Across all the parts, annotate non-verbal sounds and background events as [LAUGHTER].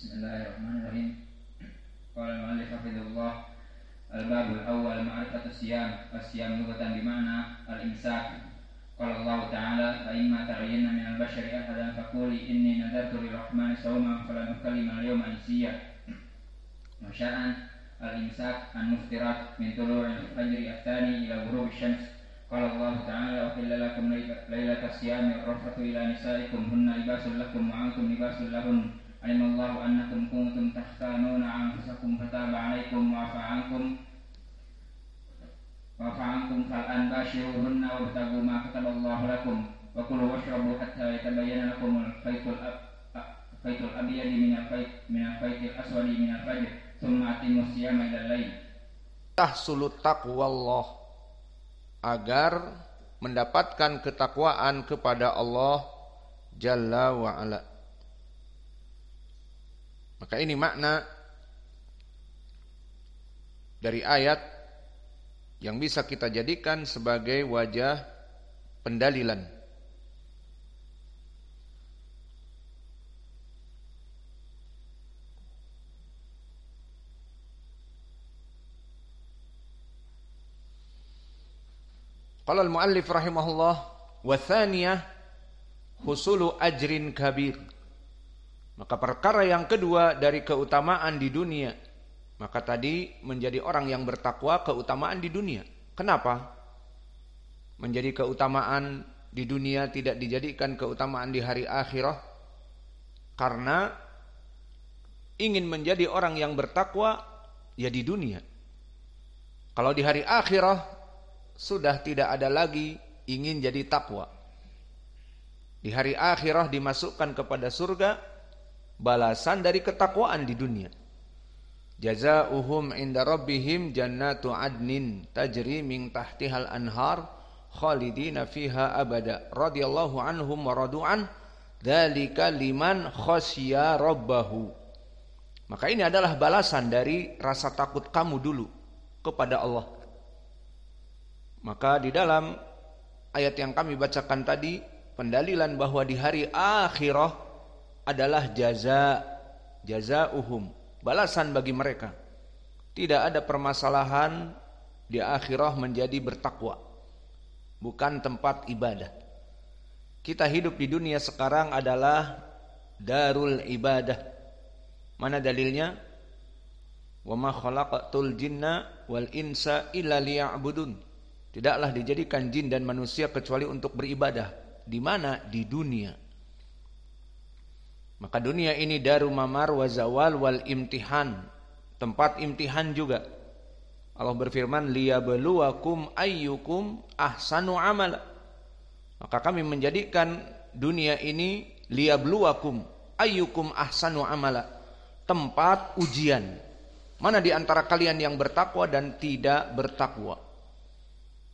Bismillahirrahmanirrahim. Kalau al-malik hafizullah al-babul awal ma'rifatu siyam. Asyam lugatan di mana? Al-imsak. Qala Allah Ta'ala fa imma ta'ayyana min al-bashari ahadan faquli inni nadartu lirrahmani sawman fala nukallim al-yawma al-siyam. Masya'an al-imsak an-muftirat min Kalau al-fajri al-thani ila ghurub al-shams. Qala Allah Ta'ala uhilla lakum laylatas siyam rafatu ila nisa'ikum hunna libasul lakum wa antum libasul lahunna. علم الله أنكم كنتم تختانون أنفسكم فتاب عليكم وعفى عنكم وعفى عنكم فالآن باشروهن وابتغوا ما كتب الله لكم وكلوا واشربوا حتى يتبين لكم الخيط الخيط الأبيض من الخيط من الخيط الأسود من الفجر ثم أتموا الصيام إلى الليل agar mendapatkan ketakwaan kepada Allah Jalla wa'ala maka ini makna dari ayat yang bisa kita jadikan sebagai wajah pendalilan. Qala al-muallif rahimahullah wa thaniyah husulu ajrin kabir. Maka perkara yang kedua dari keutamaan di dunia. Maka tadi menjadi orang yang bertakwa keutamaan di dunia. Kenapa? Menjadi keutamaan di dunia tidak dijadikan keutamaan di hari akhirah. Karena ingin menjadi orang yang bertakwa ya di dunia. Kalau di hari akhirah sudah tidak ada lagi ingin jadi takwa. Di hari akhirah dimasukkan kepada surga balasan dari ketakwaan di dunia. Jazaohum inda rabbihim jannatu adnin tajri min tahtihal anhar khalidina fiha abada radhiyallahu anhum wa radu'an dzalika liman khasya rabbahu. Maka ini adalah balasan dari rasa takut kamu dulu kepada Allah. Maka di dalam ayat yang kami bacakan tadi pendalilan bahwa di hari akhirah adalah jaza jaza uhum balasan bagi mereka tidak ada permasalahan di akhirah menjadi bertakwa bukan tempat ibadah kita hidup di dunia sekarang adalah darul ibadah mana dalilnya wa ma khalaqatul jinna wal insa illa liya'budun tidaklah dijadikan jin dan manusia kecuali untuk beribadah di mana di dunia maka dunia ini daru mamar wa zawal wal imtihan. Tempat imtihan juga. Allah berfirman liyabluwakum ayyukum ahsanu amala. Maka kami menjadikan dunia ini liyabluwakum ayyukum ahsanu amala. Tempat ujian. Mana di antara kalian yang bertakwa dan tidak bertakwa.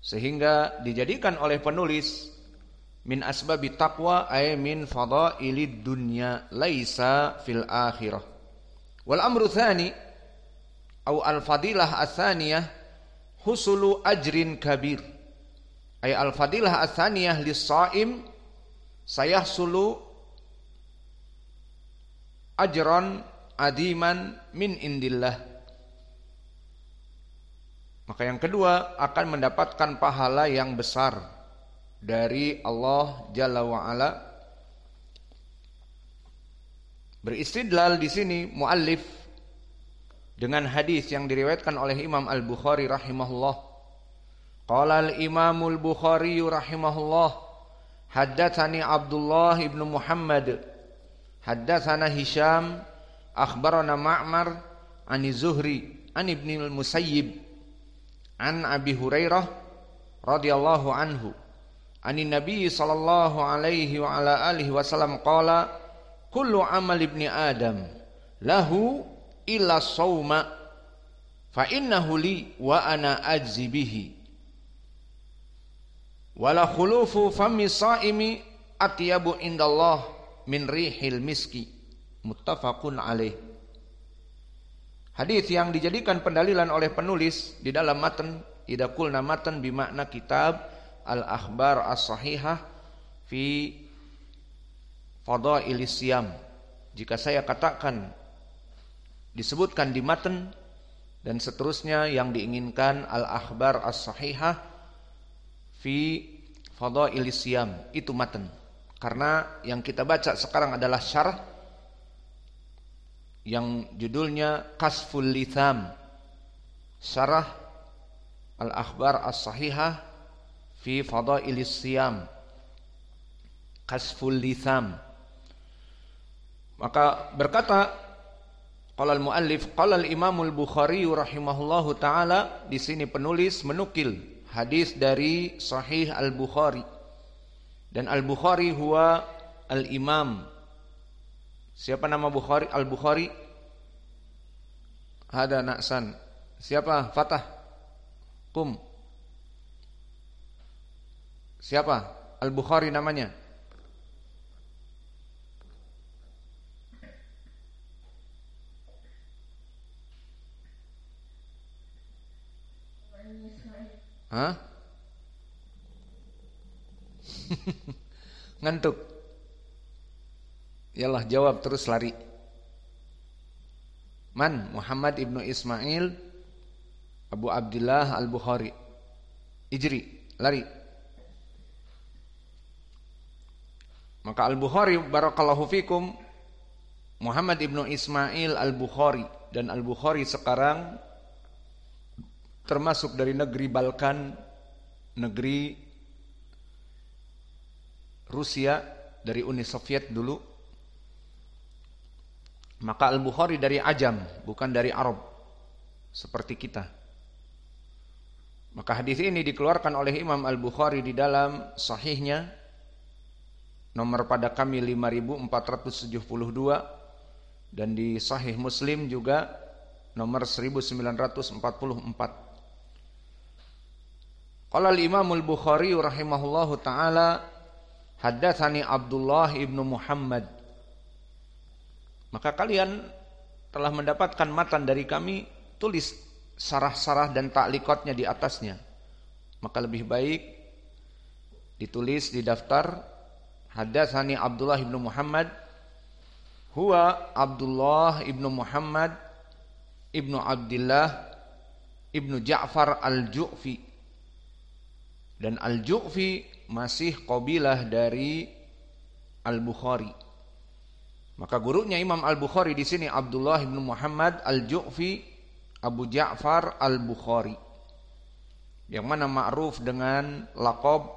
Sehingga dijadikan oleh penulis min asbabi taqwa ay min fadaili dunya laisa fil akhirah wal amru thani au al fadilah athaniyah husulu ajrin kabir ay al fadilah athaniyah lis saim sayahsulu ajran adiman min indillah maka yang kedua akan mendapatkan pahala yang besar dari Allah Jalla wa'ala beristidlal di sini muallif dengan hadis yang diriwayatkan oleh Imam Al-Bukhari rahimahullah qala al-Imamul Bukhari rahimahullah haddatsani Abdullah ibn Muhammad haddatsana Hisham akhbarana Ma'mar an Zuhri an Ibn al-Musayyib an Abi Hurairah radhiyallahu anhu Ani Nabi sallallahu alaihi wa ala alihi wasallam qala kullu amal ibni Adam lahu illa sawma fa innahu li wa ana ajzi bihi wala khulufu fami saimi atyabu indallah min rihil miski muttafaqun alaih Hadis yang dijadikan pendalilan oleh penulis di dalam matan idza qulna matan bimakna kitab al-akhbar as-sahihah fi fadail siyam. Jika saya katakan disebutkan di matan dan seterusnya yang diinginkan al-akhbar as-sahihah fi fadail siyam itu matan. Karena yang kita baca sekarang adalah syarah yang judulnya Kasful Litham. Syarah Al-Akhbar As-Sahihah fi fadailis siyam kasful lisam maka berkata qala al muallif qala al imam al bukhari rahimahullahu taala di sini penulis menukil hadis dari sahih al bukhari dan al bukhari huwa al imam siapa nama bukhari al bukhari ada naksan siapa fatah kum Siapa? Al-Bukhari namanya. Hah? [LAUGHS] Ngantuk. Yalah jawab terus lari. Man Muhammad ibnu Ismail Abu Abdullah Al Bukhari. Ijri lari. Maka Al-Bukhari barakallahu fikum Muhammad ibnu Ismail Al-Bukhari dan Al-Bukhari sekarang termasuk dari negeri Balkan, negeri Rusia dari Uni Soviet dulu. Maka Al-Bukhari dari Ajam, bukan dari Arab seperti kita. Maka hadis ini dikeluarkan oleh Imam Al-Bukhari di dalam sahihnya nomor pada kami 5472 dan di Sahih Muslim juga nomor 1944. Qala al-Imam al-Bukhari rahimahullahu taala haddatsani Abdullah ibnu Muhammad. Maka kalian telah mendapatkan matan dari kami, tulis sarah-sarah dan taklikotnya di atasnya. Maka lebih baik ditulis di daftar Haddatsani Abdullah ibnu Muhammad huwa Abdullah ibnu Muhammad ibnu Abdullah ibnu Ja'far al-Ju'fi dan al-Ju'fi masih kabilah dari al-Bukhari maka gurunya Imam al-Bukhari di sini Abdullah ibnu Muhammad al-Ju'fi Abu Ja'far al-Bukhari yang mana ma'ruf dengan lakob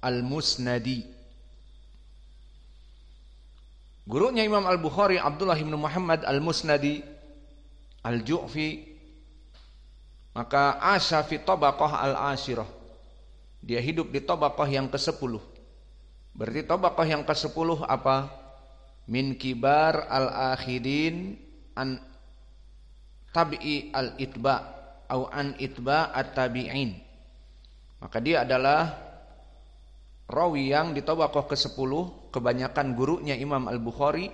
al-Musnadi Gurunya Imam Al-Bukhari Abdullah bin Muhammad Al-Musnadi Al-Ju'fi maka asya fi tabaqah al asirah Dia hidup di tabaqah yang ke-10. Berarti tabaqah yang ke-10 apa? Min kibar al-akhidin an tabi'i al-itba au an itba at-tabi'in. Maka dia adalah rawi yang di tabaqah ke-10 kebanyakan gurunya Imam Al-Bukhari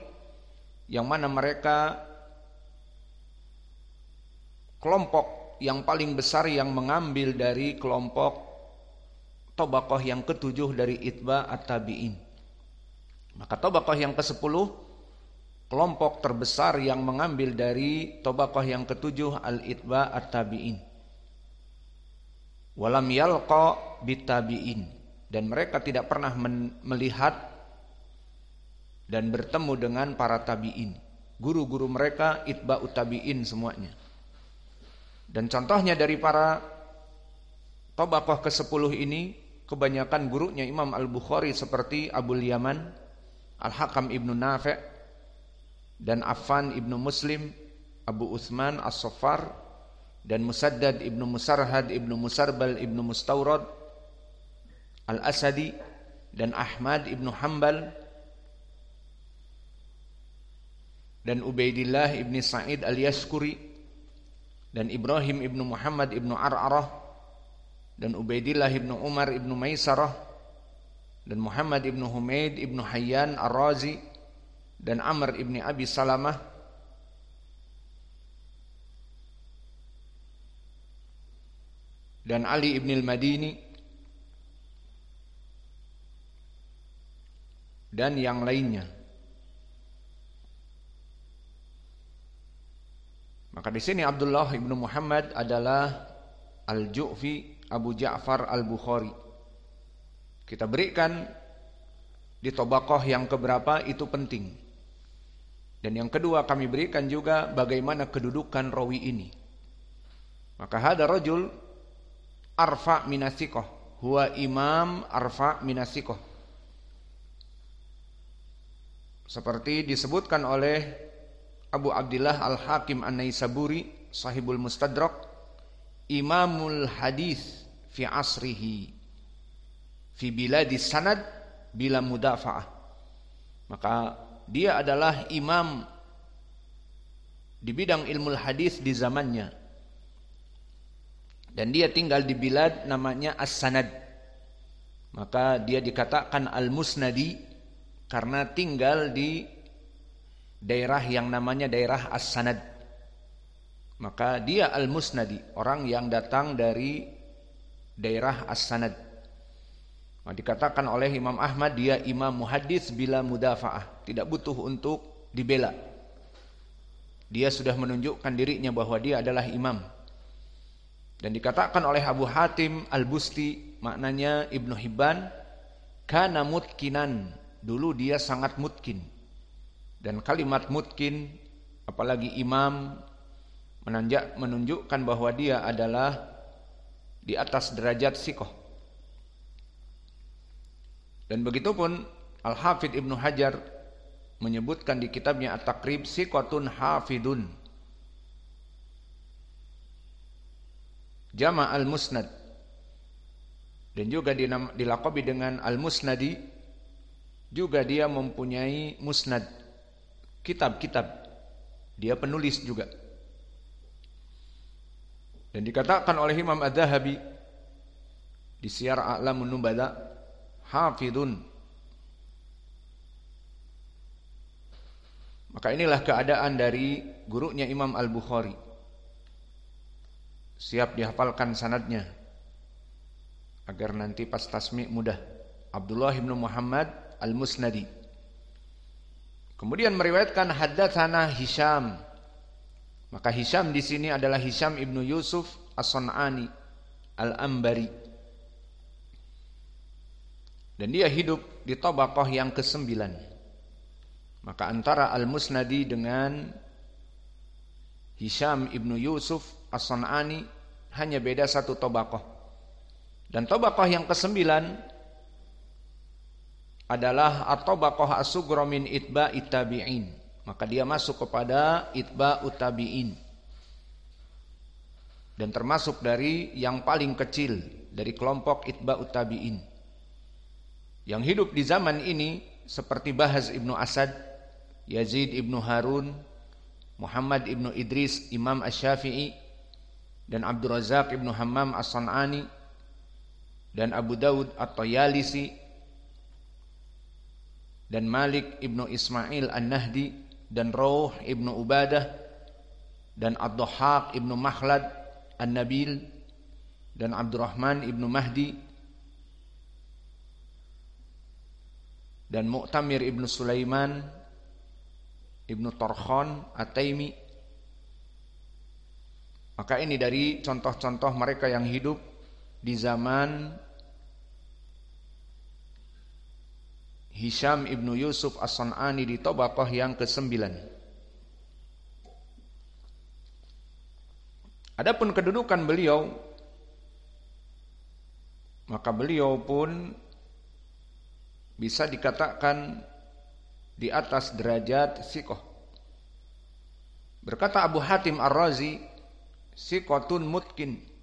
yang mana mereka kelompok yang paling besar yang mengambil dari kelompok tobakoh yang ketujuh dari Itba At-Tabi'in. Maka tobakoh yang kesepuluh, kelompok terbesar yang mengambil dari tobakoh yang ketujuh Al-Itba At-Tabi'in. Walam yalqa bitabi'in. Dan mereka tidak pernah melihat dan bertemu dengan para tabi'in. Guru-guru mereka itba tabi'in semuanya. Dan contohnya dari para tobakoh ke-10 ini, kebanyakan gurunya Imam Al-Bukhari seperti Abu Yaman, Al-Hakam Ibnu Nafi' dan Affan Ibnu Muslim, Abu Uthman As-Saffar dan Musaddad Ibnu Musarhad Ibnu Musarbal Ibnu Mustaurad, Al-Asadi dan Ahmad Ibnu Hambal dan Ubaidillah ibni Sa'id alias Kuri dan Ibrahim ibnu Muhammad ibnu Ar'arah dan Ubaidillah ibnu Umar ibnu Maisarah dan Muhammad ibnu Humaid ibnu Hayyan Ar-Razi dan Amr ibni Abi Salamah dan Ali ibn al-Madini dan yang lainnya Maka di sini Abdullah ibnu Muhammad adalah Al-Ju'fi Abu Ja'far Al-Bukhari. Kita berikan di tobakoh yang keberapa itu penting. Dan yang kedua kami berikan juga bagaimana kedudukan rawi ini. Maka hada rojul arfa minasikoh. hua imam arfa minasikoh. Seperti disebutkan oleh Abu Abdullah Al-Hakim An-Naisaburi Sahibul Mustadrak Imamul Hadis fi asrihi fi biladi sanad bila mudafa'ah maka dia adalah imam di bidang ilmu hadis di zamannya dan dia tinggal di bilad namanya as-sanad maka dia dikatakan al-musnadi karena tinggal di daerah yang namanya daerah As-Sanad. Maka dia Al-Musnadi, orang yang datang dari daerah As-Sanad. Nah, dikatakan oleh Imam Ahmad dia imam muhadis bila mudafa'ah, tidak butuh untuk dibela. Dia sudah menunjukkan dirinya bahwa dia adalah imam. Dan dikatakan oleh Abu Hatim Al-Busti maknanya Ibnu Hibban kana mutkinan dulu dia sangat mutkin dan kalimat mutkin, apalagi imam, menanjak, menunjukkan bahwa dia adalah di atas derajat sikoh. Dan begitupun Al-Hafidh Ibnu Hajar menyebutkan di kitabnya At-Takrib sikotun hafidun. Jama al-musnad. Dan juga dilakobi dengan al-musnadi. Juga dia mempunyai musnad kitab-kitab. Dia penulis juga. Dan dikatakan oleh Imam Ad-Dahabi di Syiar A'lamun Nubala, hafidun. Maka inilah keadaan dari gurunya Imam Al-Bukhari. Siap dihafalkan sanadnya agar nanti pas tasmi mudah. Abdullah bin Muhammad Al-Musnadi Kemudian meriwayatkan haddatsana Hisham. Maka Hisham di sini adalah Hisham ibnu Yusuf As-Sun'ani Al-Ambari. Dan dia hidup di tabaqah yang ke-9. Maka antara Al-Musnadi dengan Hisham ibnu Yusuf As-Sun'ani hanya beda satu tabaqah. Dan tabaqah yang ke-9 adalah atau bakoh asugromin itba itabiin. Maka dia masuk kepada itba utabi'in. Dan termasuk dari yang paling kecil dari kelompok itba utabi'in. Yang hidup di zaman ini seperti bahas ibnu Asad, Yazid ibnu Harun, Muhammad ibnu Idris, Imam ash dan abdurazak ibnu hamam as dan Abu Daud atau yalisi dan Malik ibnu Ismail An-Nahdi dan Rauh ibnu Ubadah dan Abduhaq ibnu Mahlad An-Nabil dan Abdurrahman ibnu Mahdi dan Mu'tamir ibnu Sulaiman ibnu Torkhon At-Taimi maka ini dari contoh-contoh mereka yang hidup di zaman Hisham ibnu Yusuf As-San'ani di Tobakoh yang ke-9. Adapun kedudukan beliau, maka beliau pun bisa dikatakan di atas derajat sikoh. Berkata Abu Hatim Ar-Razi, sikotun mutkin,